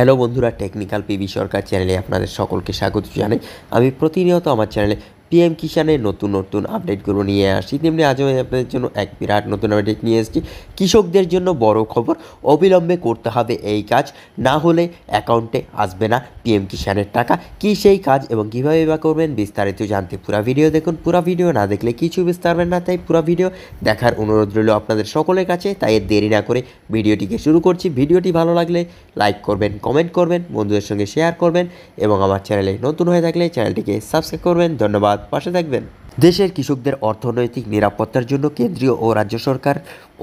hello বন্ধুরা technical PB সরকার চ্যানেলে আপনাদের সকলকে স্বাগত জানাই আমি প্রতিনিয়ত আমার চ্যানেলে পিএম কিষানের নতুন নতুন আপডেটগুলো নিয়ে আসছি তেমনি আজও আপনাদের জন্য এক বিরাট নতুন আপডেট নিয়ে এসেছি কৃষকদের জন্য বড় খবর অবিলম্বে করতে হবে এই কাজ না হলে অ্যাকাউন্টে আসবে না পিএম কিষাণের টাকা কি সেই কাজ এবং কীভাবে বা করবেন বিস্তারিত জানতে পুরা ভিডিও দেখুন পুরা ভিডিও না দেখলে কিছু বিস্তার পারবেন না তাই পুরা ভিডিও দেখার অনুরোধ রইল আপনাদের সকলের কাছে তাই দেরি না করে ভিডিওটিকে শুরু করছি ভিডিওটি ভালো লাগলে লাইক করবেন কমেন্ট করবেন বন্ধুদের সঙ্গে শেয়ার করবেন এবং আমার চ্যানেলে নতুন হয়ে থাকলে চ্যানেলটিকে সাবস্ক্রাইব করবেন ধন্যবাদ ধন্যবাদ পাশে থাকবেন দেশের কৃষকদের অর্থনৈতিক নিরাপত্তার জন্য কেন্দ্রীয় ও রাজ্য সরকার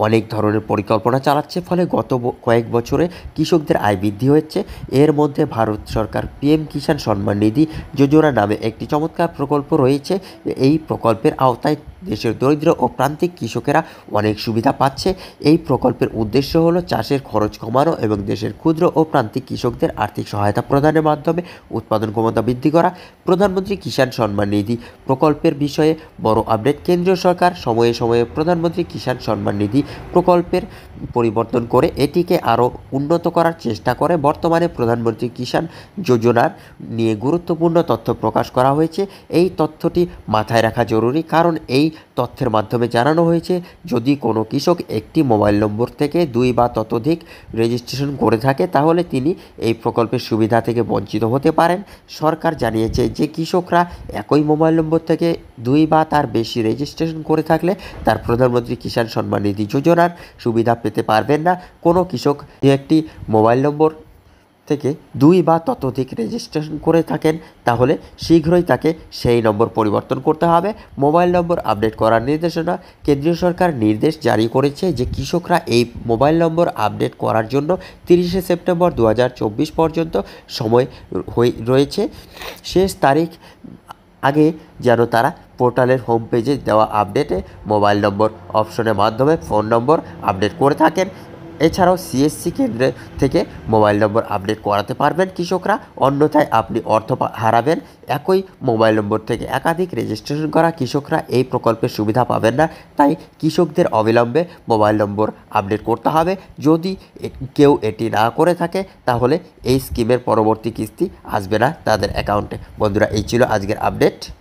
অনেক ধরনের পরিকল্পনা চালাচ্ছে ফলে গত কয়েক বছরে কৃষকদের আয় বৃদ্ধি হচ্ছে এর মধ্যে ভারত সরকার পিএম কিষাণ সম্মান নিধি যোজনা নামে একটি চমৎকার প্রকল্প রয়েছে এই প্রকল্পের আওতায় দেশের দরিদ্র ও প্রান্তিক কৃষকেরা অনেক সুবিধা পাচ্ছে এই প্রকল্পের উদ্দেশ্য হল চাষের খরচ কমানো এবং দেশের ক্ষুদ্র ও প্রান্তিক কৃষকদের আর্থিক সহায়তা প্রদানের মাধ্যমে উৎপাদন ক্ষমতা বৃদ্ধি করা প্রধানমন্ত্রী কিষাণ সম্মান নিধি প্রকল্পের বিষয়ে বড় আপডেট কেন্দ্রীয় সরকার সময়ে সময়ে প্রধানমন্ত্রী কিষাণ সম্মান নিধি প্রকল্পের পরিবর্তন করে এটিকে আরও উন্নত করার চেষ্টা করে বর্তমানে প্রধানমন্ত্রী কিষাণ যোজনার নিয়ে গুরুত্বপূর্ণ তথ্য প্রকাশ করা হয়েছে এই তথ্যটি মাথায় রাখা জরুরি কারণ এই তথ্যের মাধ্যমে জানানো হয়েছে যদি কোনো কৃষক একটি মোবাইল নম্বর থেকে দুই বা ততোধিক রেজিস্ট্রেশন করে থাকে তাহলে তিনি এই প্রকল্পের সুবিধা থেকে বঞ্চিত হতে পারেন সরকার জানিয়েছে যে কৃষকরা একই মোবাইল নম্বর থেকে দুই বা তার বেশি রেজিস্ট্রেশন করে থাকলে তার প্রধানমন্ত্রী কিষাণ সম্মান নিধি যোজনার সুবিধা পেতে পারবেন না কোনো কৃষক একটি মোবাইল নম্বর থেকে দুই বা ততোধিক রেজিস্ট্রেশন করে থাকেন তাহলে শীঘ্রই তাকে সেই নম্বর পরিবর্তন করতে হবে মোবাইল নম্বর আপডেট করার নির্দেশনা কেন্দ্রীয় সরকার নির্দেশ জারি করেছে যে কৃষকরা এই মোবাইল নম্বর আপডেট করার জন্য তিরিশে সেপ্টেম্বর দু পর্যন্ত সময় রয়েছে শেষ তারিখ আগে যেন তারা পোর্টালের হোম পেজে দেওয়া আপডেটে মোবাইল নম্বর অপশনের মাধ্যমে ফোন নম্বর আপডেট করে থাকেন এছাড়াও সিএসসি কেন্দ্রে থেকে মোবাইল নম্বর আপডেট করাতে পারবেন কৃষকরা অন্যথায় আপনি অর্থ হারাবেন একই মোবাইল নম্বর থেকে একাধিক রেজিস্ট্রেশন করা কৃষকরা এই প্রকল্পের সুবিধা পাবেন না তাই কৃষকদের অবিলম্বে মোবাইল নম্বর আপডেট করতে হবে যদি কেউ এটি না করে থাকে তাহলে এই স্কিমের পরবর্তী কিস্তি আসবে না তাদের অ্যাকাউন্টে বন্ধুরা এই ছিল আজকের আপডেট